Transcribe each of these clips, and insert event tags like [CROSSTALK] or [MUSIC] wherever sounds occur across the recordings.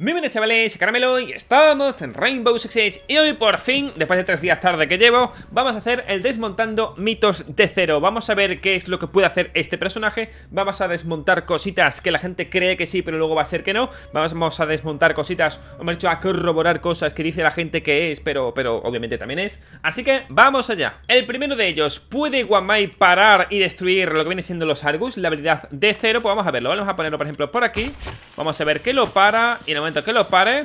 Muy buenas chavales, Caramelo y estamos en Rainbow Six Siege Y hoy por fin, después de tres días tarde que llevo Vamos a hacer el desmontando mitos de cero Vamos a ver qué es lo que puede hacer este personaje Vamos a desmontar cositas que la gente cree que sí pero luego va a ser que no Vamos a desmontar cositas, o mejor dicho a corroborar cosas que dice la gente que es Pero, pero obviamente también es Así que vamos allá El primero de ellos, ¿puede Guamai parar y destruir lo que viene siendo los Argus? La habilidad de cero, pues vamos a verlo Vamos a ponerlo por ejemplo por aquí Vamos a ver que lo para Y en el momento que lo pare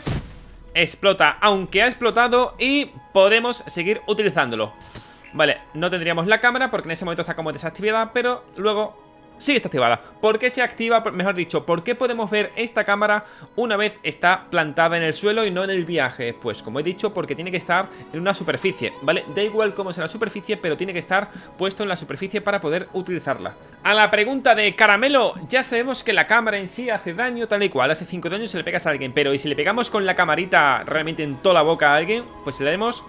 Explota, aunque ha explotado Y podemos seguir utilizándolo Vale, no tendríamos la cámara porque en ese momento está como desactivada Pero luego Sí, está activada. ¿Por qué se activa? Mejor dicho, ¿por qué podemos ver esta cámara una vez está plantada en el suelo y no en el viaje? Pues como he dicho, porque tiene que estar en una superficie, ¿vale? Da igual cómo sea la superficie, pero tiene que estar puesto en la superficie para poder utilizarla. A la pregunta de Caramelo, ya sabemos que la cámara en sí hace daño tal y cual. Hace 5 daños se le pegas a alguien, pero ¿y si le pegamos con la camarita realmente en toda la boca a alguien? Pues le daremos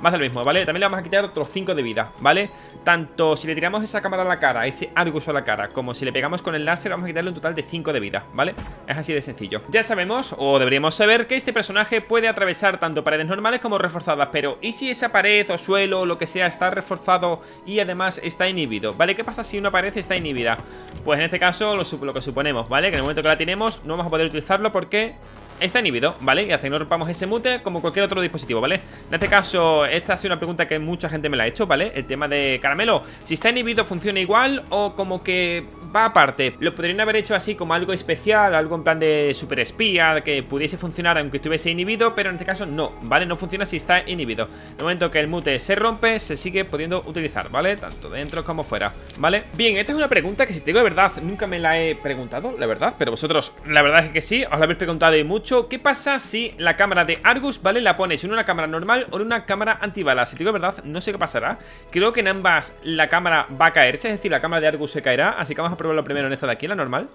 más del mismo, ¿vale? También le vamos a quitar otros 5 de vida, ¿vale? Tanto si le tiramos esa cámara a la cara, ese Argus a la cara, como si le pegamos con el láser, vamos a quitarle un total de 5 de vida, ¿vale? Es así de sencillo. Ya sabemos, o deberíamos saber, que este personaje puede atravesar tanto paredes normales como reforzadas, pero ¿y si esa pared o suelo o lo que sea está reforzado y además está inhibido? ¿Vale? ¿Qué pasa si una pared está inhibida? Pues en este caso lo, lo que suponemos, ¿vale? Que en el momento que la tenemos no vamos a poder utilizarlo porque está inhibido, ¿vale? Y hasta que no rompamos ese mute como cualquier otro dispositivo, ¿vale? En este caso, esta ha sido una pregunta que mucha gente me la ha hecho, ¿vale? El tema de caramelo, si está inhibido funciona igual o como que va aparte. Lo podrían haber hecho así como algo especial, algo en plan de super espía, que pudiese funcionar aunque estuviese inhibido, pero en este caso no, ¿vale? No funciona si está inhibido. En el momento que el mute se rompe, se sigue pudiendo utilizar, ¿vale? Tanto dentro como fuera, ¿vale? Bien, esta es una pregunta que si te digo verdad, nunca me la he preguntado, la verdad, pero vosotros, la verdad es que sí, os la habéis preguntado y mucho qué pasa si la cámara de Argus, ¿vale? La pones en una cámara normal o en una cámara antibalas. Si te digo la verdad, no sé qué pasará. Creo que en ambas la cámara va a caerse, es decir, la cámara de Argus se caerá. Así que vamos a probarlo primero en esta de aquí, la normal.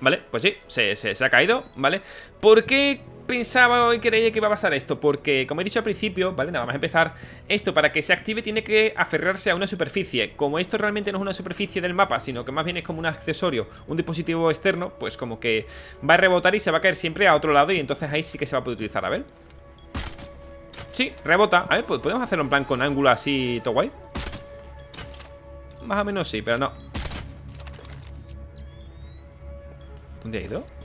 ¿Vale? Pues sí, se, ha caído, ¿vale? ¿Por qué pensaba y creía que iba a pasar esto, porque como he dicho al principio, ¿vale? Nada vamos a empezar, esto para que se active tiene que aferrarse a una superficie. Como esto realmente no es una superficie del mapa, sino que más bien es como un accesorio, un dispositivo externo, pues como que va a rebotar y se va a caer siempre a otro lado y entonces ahí sí que se va a poder utilizar, a ver. Sí, rebota. A ver, podemos hacerlo en plan con ángulo así, todo guay. Más o menos sí, pero no. ¿Dónde ha ido?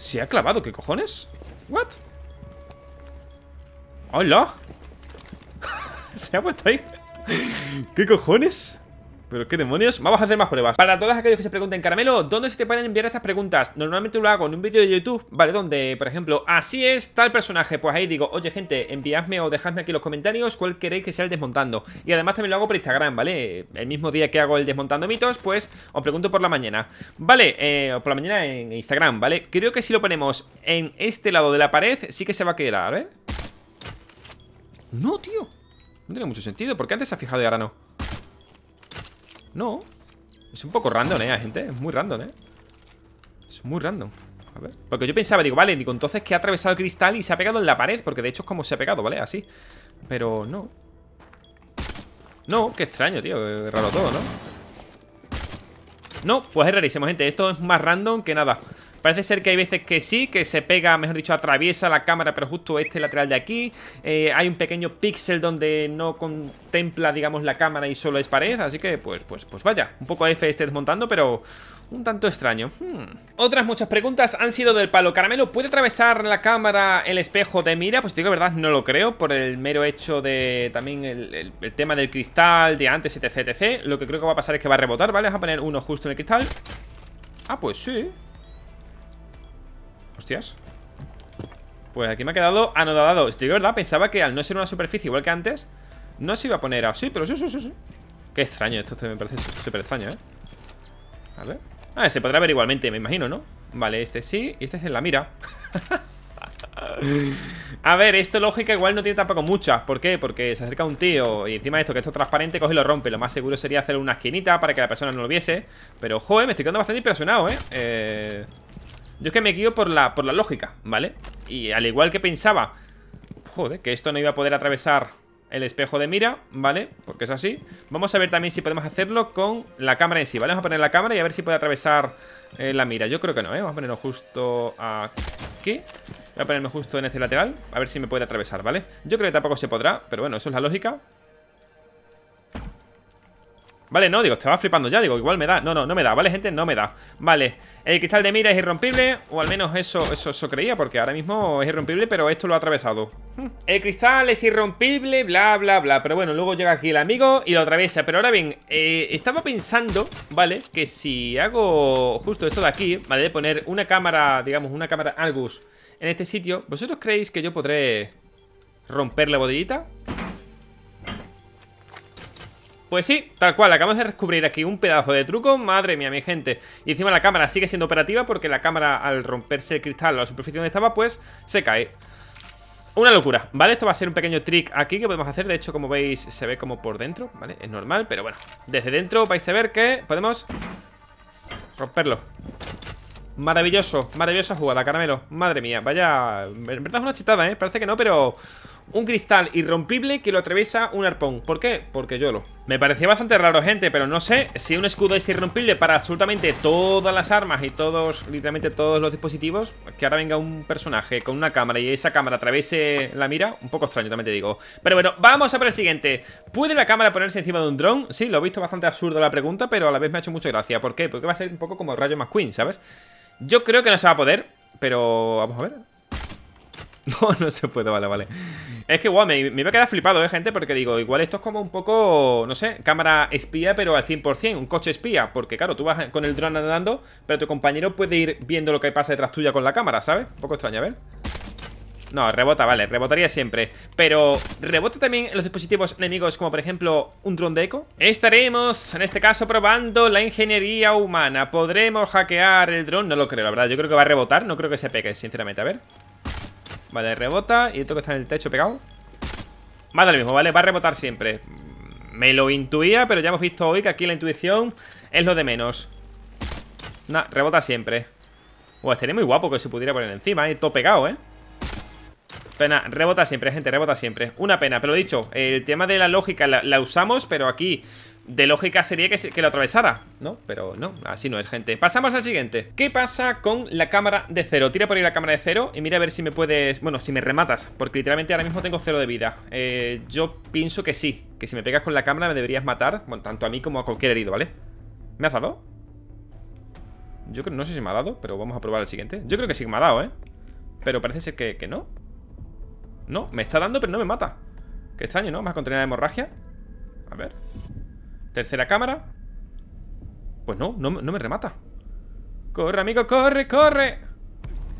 ¿Se ha clavado? ¿Qué cojones? ¿What? ¡Hola! [LAUGHS] ¿Se ha puesto ahí? ¿Qué cojones? ¿Pero qué demonios? Vamos a hacer más pruebas Para todos aquellos que se pregunten Caramelo, ¿dónde se te pueden enviar estas preguntas? Normalmente lo hago en un vídeo de YouTube Vale, donde, por ejemplo, así es tal personaje Pues ahí digo, oye gente, enviadme o dejadme aquí los comentarios Cuál queréis que sea el desmontando Y además también lo hago por Instagram, ¿vale? El mismo día que hago el desmontando mitos, pues os pregunto por la mañana Vale, eh, por la mañana en Instagram, ¿vale? Creo que si lo ponemos en este lado de la pared Sí que se va a quedar, ¿eh? No, tío No tiene mucho sentido, porque antes se ha fijado y ahora no no Es un poco random, eh, gente Es muy random, eh Es muy random a ver. Porque yo pensaba, digo, vale, digo, entonces que ha atravesado el cristal y se ha pegado en la pared. Porque de hecho es como se ha pegado, ¿vale? Así. Pero no. No, qué extraño, tío. raro todo, ¿no? No, pues es rarísimo, gente. Esto es más random que nada. Parece ser que hay veces que sí, que se pega, mejor dicho, atraviesa la cámara, pero justo este lateral de aquí. Eh, hay un pequeño píxel donde no contempla, digamos, la cámara y solo es pared. Así que, pues, pues, pues vaya, un poco F este desmontando, pero un tanto extraño. Hmm. Otras muchas preguntas han sido del palo. ¿Caramelo puede atravesar la cámara el espejo de mira? Pues digo la verdad, no lo creo, por el mero hecho de también el, tema del cristal, de antes, etc, etc. Lo que creo que va a pasar es que va a rebotar, ¿vale? Vamos a poner uno justo en el cristal. Ah, pues sí. Hostias Pues aquí me ha quedado anodadado Estoy de verdad, pensaba que al no ser una superficie igual que antes No se iba a poner así, pero sí, sí, sí, sí. Qué extraño esto, me parece súper extraño, ¿eh? A ver Ah, se podrá ver igualmente, me imagino, ¿no? Vale, este sí, y este es en la mira [LAUGHS] A ver, esto lógica igual no tiene tampoco muchas ¿Por qué? Porque se acerca un tío Y encima de esto, que esto es transparente, coge y lo rompe Lo más seguro sería hacer una esquinita para que la persona no lo viese Pero, joder, me estoy quedando bastante impresionado, ¿eh? Eh... Yo es que me guío por la, por la lógica, ¿vale? Y al igual que pensaba, joder, que esto no iba a poder atravesar el espejo de mira, ¿vale? Porque es así. Vamos a ver también si podemos hacerlo con la cámara en sí, ¿vale? Vamos a poner la cámara y a ver si puede atravesar eh, la mira. Yo creo que no, ¿eh? Vamos a ponerlo justo aquí. Voy a ponerme justo en este lateral, a ver si me puede atravesar, ¿vale? Yo creo que tampoco se podrá, pero bueno, eso es la lógica. Vale, no, digo, te vas flipando ya, digo, igual me da No, no, no me da, vale, gente, no me da Vale, el cristal de mira es irrompible O al menos eso, eso, eso creía, porque ahora mismo es irrompible Pero esto lo ha atravesado hmm. El cristal es irrompible, bla, bla, bla Pero bueno, luego llega aquí el amigo y lo atraviesa Pero ahora bien, eh, estaba pensando, ¿vale? Que si hago justo esto de aquí Vale, de poner una cámara, digamos, una cámara Argus En este sitio, ¿vosotros creéis que yo podré romper la botellita? Pues sí, tal cual, acabamos de descubrir aquí un pedazo de truco Madre mía, mi gente Y encima la cámara sigue siendo operativa porque la cámara al romperse el cristal o la superficie donde estaba Pues se cae una locura, ¿vale? Esto va a ser un pequeño trick aquí que podemos hacer De hecho, como veis, se ve como por dentro, ¿vale? Es normal, pero bueno Desde dentro vais a ver que podemos romperlo Maravilloso, maravillosa jugada, caramelo Madre mía, vaya... En verdad es una chitada, ¿eh? Parece que no, pero un cristal irrompible que lo atraviesa un arpón. ¿Por qué? Porque yo lo. Me parecía bastante raro, gente, pero no sé si un escudo es irrompible para absolutamente todas las armas y todos, literalmente todos los dispositivos, que ahora venga un personaje con una cámara y esa cámara atraviese la mira, un poco extraño también te digo. Pero bueno, vamos a por el siguiente. ¿Puede la cámara ponerse encima de un dron? Sí, lo he visto bastante absurdo la pregunta, pero a la vez me ha hecho mucha gracia. ¿Por qué? Porque va a ser un poco como Rayo McQueen, ¿sabes? Yo creo que no se va a poder, pero vamos a ver. [LAUGHS] No, no se puede, vale, vale es que, guau, wow, me, me, iba a quedar flipado, ¿eh, gente? Porque digo, igual esto es como un poco, no sé, cámara espía, pero al 100%, un coche espía. Porque, claro, tú vas con el dron andando, pero tu compañero puede ir viendo lo que pasa detrás tuya con la cámara, ¿sabes? Un poco extraño, a ver. No, rebota, vale, rebotaría siempre Pero, ¿rebota también los dispositivos enemigos como por ejemplo un dron de eco? Estaremos, en este caso, probando la ingeniería humana ¿Podremos hackear el dron? No lo creo, la verdad, yo creo que va a rebotar, no creo que se pegue, sinceramente, a ver Vale, rebota y esto que está en el techo pegado vale lo mismo, ¿vale? Va a rebotar siempre Me lo intuía, pero ya hemos visto hoy que aquí la intuición es lo de menos Nah, rebota siempre Buah, estaría muy guapo que se pudiera poner encima, ¿eh? Todo pegado, ¿eh? Pena, rebota siempre, gente, rebota siempre. Una pena, pero dicho, el tema de la lógica la, usamos, pero aquí de lógica sería que, lo atravesara, ¿no? Pero no, así no es, gente. Pasamos al siguiente. ¿Qué pasa con la cámara de cero? Tira por ahí la cámara de cero y mira a ver si me puedes... Bueno, si me rematas, porque literalmente ahora mismo tengo cero de vida. Eh, yo pienso que sí, que si me pegas con la cámara me deberías matar, bueno, tanto a mí como a cualquier herido, ¿vale? ¿Me has dado? Yo creo, no sé si me ha dado, pero vamos a probar el siguiente. Yo creo que sí me ha dado, ¿eh? Pero parece ser que no. No, me está dando pero no me mata Qué extraño, ¿no? Más contener la hemorragia A ver Tercera cámara Pues no, no, no me remata Corre, amigo, corre, corre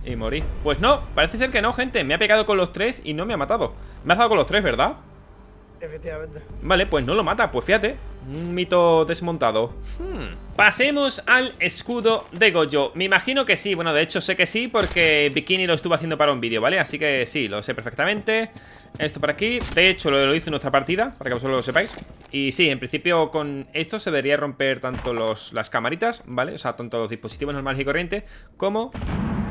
Y morí Pues no, parece ser que no, gente Me ha pegado con los tres y no me ha matado Me ha dado con los tres, ¿verdad? Efectivamente. Vale, pues no lo mata, pues fíjate. Un mito desmontado. Hmm. Pasemos al escudo de Goyo Me imagino que sí, bueno, de hecho sé que sí porque Bikini lo estuvo haciendo para un vídeo, ¿vale? Así que sí, lo sé perfectamente. Esto por aquí. De hecho, lo, lo hice en nuestra partida, para que vosotros lo sepáis. Y sí, en principio con esto se debería romper tanto los, las camaritas, ¿vale? O sea, tanto los dispositivos normales y corriente como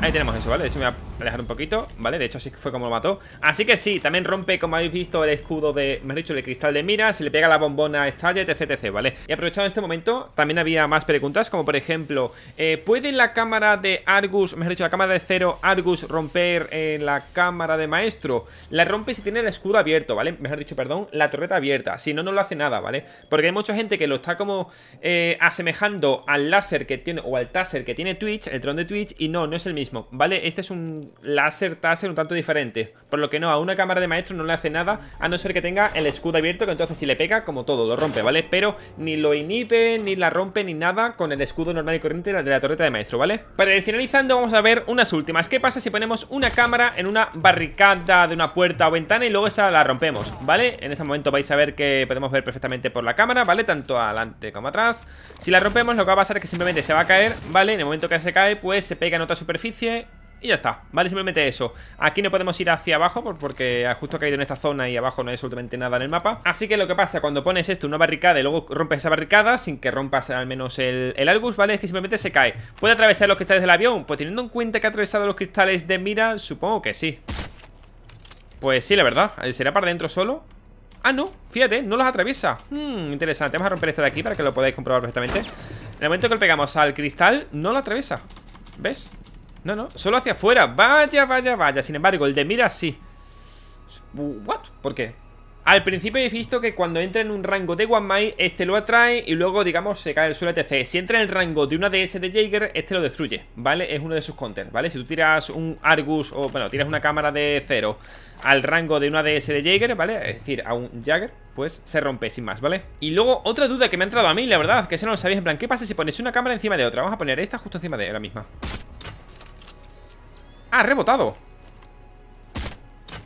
Ahí tenemos eso, ¿vale? De hecho me voy a alejar un poquito, ¿vale? De hecho así fue como lo mató Así que sí, también rompe, como habéis visto, el escudo de... Me dicho, el cristal de mira Se le pega la bombona, estalla, etc, etc, ¿vale? Y aprovechando este momento, también había más preguntas Como por ejemplo, eh, ¿puede la cámara de Argus, mejor dicho, la cámara de cero Argus romper la cámara de maestro? La rompe si tiene el escudo abierto, ¿vale? Mejor dicho, perdón, la torreta abierta Si no, no lo hace nada, ¿vale? Porque hay mucha gente que lo está como eh, asemejando al láser que tiene... O al taser que tiene Twitch, el dron de Twitch Y no, no es el mismo ¿vale? Este es un láser taser un tanto diferente, por lo que no, a una cámara de maestro no le hace nada, a no ser que tenga el escudo abierto, que entonces si le pega, como todo, lo rompe, ¿vale? Pero ni lo inhibe, ni la rompe, ni nada con el escudo normal y corriente de la torreta de maestro, ¿vale? Para ir finalizando vamos a ver unas últimas. ¿Qué pasa si ponemos una cámara en una barricada de una puerta o ventana y luego esa la rompemos, ¿vale? En este momento vais a ver que podemos ver perfectamente por la cámara, ¿vale? Tanto adelante como atrás. Si la rompemos lo que va a pasar es que simplemente se va a caer, ¿vale? En el momento que se cae pues se pega en otra superficie y ya está, ¿vale? Simplemente eso Aquí no podemos ir hacia abajo porque justo ha caído en esta zona y abajo no hay absolutamente nada en el mapa Así que lo que pasa cuando pones esto, una barricada y luego rompes esa barricada Sin que rompas al menos el, el Argus, ¿vale? Es que simplemente se cae ¿Puede atravesar los cristales del avión? Pues teniendo en cuenta que ha atravesado los cristales de mira, supongo que sí Pues sí, la verdad eh, ¿Será para dentro solo? Ah, no, fíjate, no los atraviesa hmm, interesante, vamos a romper este de aquí para que lo podáis comprobar perfectamente En el momento que lo pegamos al cristal, no lo atraviesa ¿Ves? No, no, solo hacia afuera Vaya, vaya, vaya Sin embargo, el de mira sí ¿What? ¿Por qué? Al principio he visto que cuando entra en un rango de One Mile este lo atrae y luego, digamos, se cae el suelo, etc. Si entra en el rango de una DS de Jaeger, este lo destruye, ¿vale? Es uno de sus counters, ¿vale? Si tú tiras un Argus o, bueno, tiras una cámara de cero al rango de una DS de Jaeger, ¿vale? Es decir, a un Jagger, pues se rompe sin más, ¿vale? Y luego, otra duda que me ha entrado a mí, la verdad, que eso no lo sabéis, en plan, ¿qué pasa si pones una cámara encima de otra? Vamos a poner esta justo encima de la misma. Ah, ha rebotado!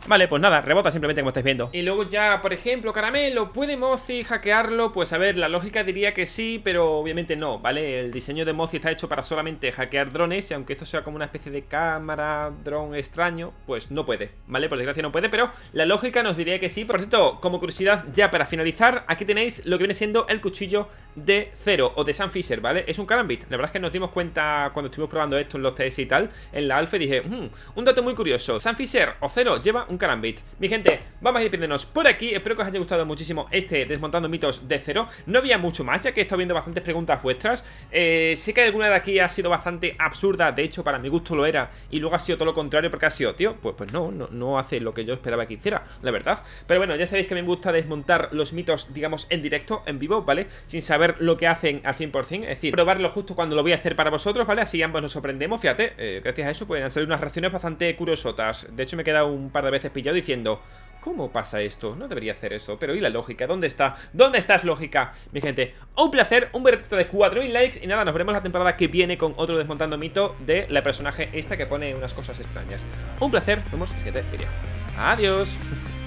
Vale, pues nada, rebota simplemente como estáis viendo Y luego ya, por ejemplo, Caramelo, ¿puede Mozi hackearlo? Pues a ver, la lógica diría que sí, pero obviamente no, ¿vale? El diseño de Mozi está hecho para solamente hackear drones Y aunque esto sea como una especie de cámara, dron extraño, pues no puede, ¿vale? Por desgracia no puede, pero la lógica nos diría que sí Por cierto, como curiosidad, ya para finalizar, aquí tenéis lo que viene siendo el cuchillo de cero o de Sam Fisher, ¿vale? Es un Carambit, la verdad es que nos dimos cuenta cuando estuvimos probando esto en los tests y tal En la alfa dije, hmm, un dato muy curioso, Sam Fisher o cero lleva un un Carambit Mi gente, vamos a ir pidiéndonos por aquí Espero que os haya gustado muchísimo este Desmontando Mitos de Cero No había mucho más, ya que he estado viendo bastantes preguntas vuestras eh, Sé que alguna de aquí ha sido bastante absurda De hecho, para mi gusto lo era Y luego ha sido todo lo contrario porque ha sido, tío Pues, pues no, no, hace lo que yo esperaba que hiciera, la verdad Pero bueno, ya sabéis que me gusta desmontar los mitos, digamos, en directo, en vivo, ¿vale? Sin saber lo que hacen al 100%, es decir, probarlo justo cuando lo voy a hacer para vosotros, ¿vale? Así ambos nos sorprendemos, fíjate, eh, gracias a eso pueden salir unas reacciones bastante curiosotas De hecho, me he quedado un par de veces pillado diciendo... ¿Cómo pasa esto? No debería hacer eso Pero ¿y la lógica? ¿Dónde está? ¿Dónde estás lógica? Mi gente, un placer, un berrito de 4000 likes Y nada, nos veremos la temporada que viene con otro Desmontando Mito De la personaje esta que pone unas cosas extrañas Un placer, nos vemos en el siguiente Adiós [LAUGHS]